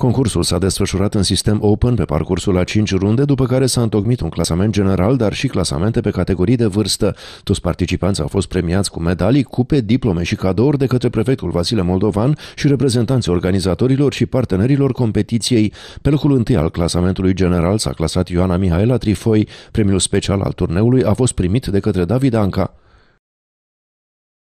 Concursul s-a desfășurat în sistem open pe parcursul a 5 runde, după care s-a întocmit un clasament general, dar și clasamente pe categorii de vârstă. Toți participanții au fost premiați cu medalii, cupe, diplome și cadouri de către prefectul Vasile Moldovan și reprezentanții organizatorilor și partenerilor competiției. Pe locul întâi al clasamentului general s-a clasat Ioana Mihaela Trifoi. Premiul special al turneului a fost primit de către David Anca.